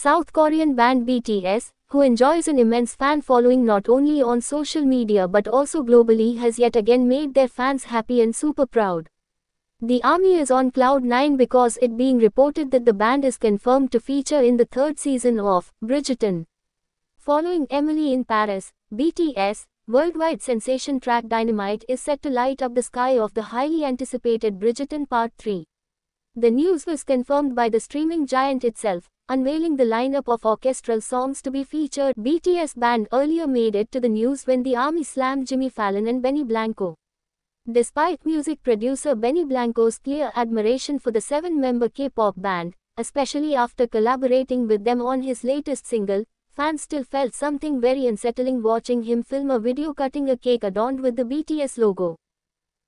South Korean band BTS, who enjoys an immense fan following not only on social media but also globally, has yet again made their fans happy and super proud. The army is on cloud 9 because it being reported that the band is confirmed to feature in the third season of Bridgerton. Following Emily in Paris, BTS, worldwide sensation track Dynamite is set to light up the sky of the highly anticipated Bridgerton Part 3. The news was confirmed by the streaming giant itself, unveiling the lineup of orchestral songs to be featured. BTS band earlier made it to the news when the army slammed Jimmy Fallon and Benny Blanco. Despite music producer Benny Blanco's clear admiration for the seven-member K-pop band, especially after collaborating with them on his latest single, fans still felt something very unsettling watching him film a video cutting a cake adorned with the BTS logo.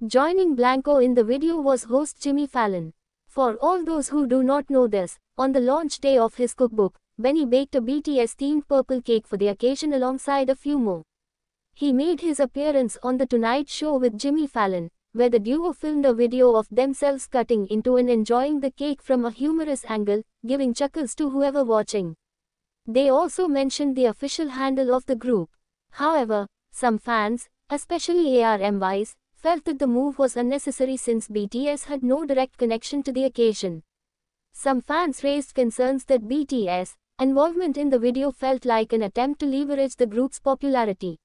Joining Blanco in the video was host Jimmy Fallon. For all those who do not know this, on the launch day of his cookbook, Benny baked a BTS-themed purple cake for the occasion alongside a few more. He made his appearance on The Tonight Show with Jimmy Fallon, where the duo filmed a video of themselves cutting into and enjoying the cake from a humorous angle, giving chuckles to whoever watching. They also mentioned the official handle of the group. However, some fans, especially ARMYs, felt that the move was unnecessary since BTS had no direct connection to the occasion. Some fans raised concerns that BTS' involvement in the video felt like an attempt to leverage the group's popularity.